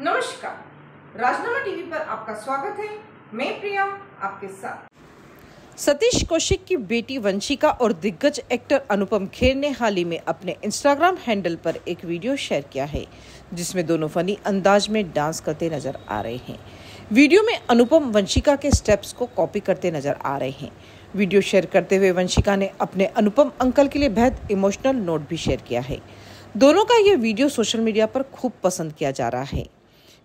नमस्कार राजनामा टीवी पर आपका स्वागत है मैं प्रिया आपके साथ सतीश कौशिक की बेटी वंशिका और दिग्गज एक्टर अनुपम खेर ने हाल ही में अपने इंस्टाग्राम हैंडल पर एक वीडियो शेयर किया है जिसमें दोनों फनी अंदाज में डांस करते नजर आ रहे हैं वीडियो में अनुपम वंशिका के स्टेप्स को कॉपी करते नजर आ रहे हैं वीडियो शेयर करते हुए वंशिका ने अपने अनुपम अंकल के लिए बेहद इमोशनल नोट भी शेयर किया है दोनों का यह वीडियो सोशल मीडिया पर खूब पसंद किया जा रहा है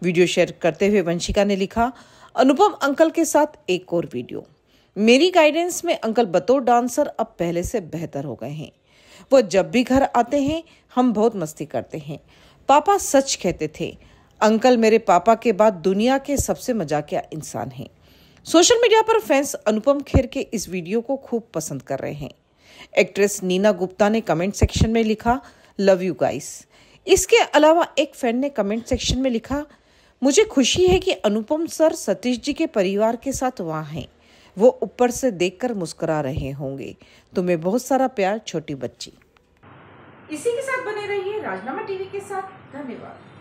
वीडियो शेयर करते हुए वंशिका ने लिखा अनुपम अंकल के साथ एक और वीडियो मेरी गाइडेंस में अंकल बतौर डांसर अब पहले से बेहतर हो गए हैं वो जब भी घर आते हैं हम बहुत मस्ती करते हैं पापा सच कहते थे अंकल मेरे पापा के बाद दुनिया के सबसे मजाकिया इंसान हैं सोशल मीडिया पर फैंस अनुपम खेर के इस वीडियो को खूब पसंद कर रहे हैं एक्ट्रेस नीना गुप्ता ने कमेंट सेक्शन में लिखा लव यू गाइस इसके अलावा एक फैन ने कमेंट सेक्शन में लिखा मुझे खुशी है कि अनुपम सर सतीश जी के परिवार के साथ वहाँ हैं वो ऊपर से देखकर मुस्कुरा रहे होंगे तुम्हें बहुत सारा प्यार छोटी बच्ची इसी के साथ बने रहिए राजनामा टीवी के साथ धन्यवाद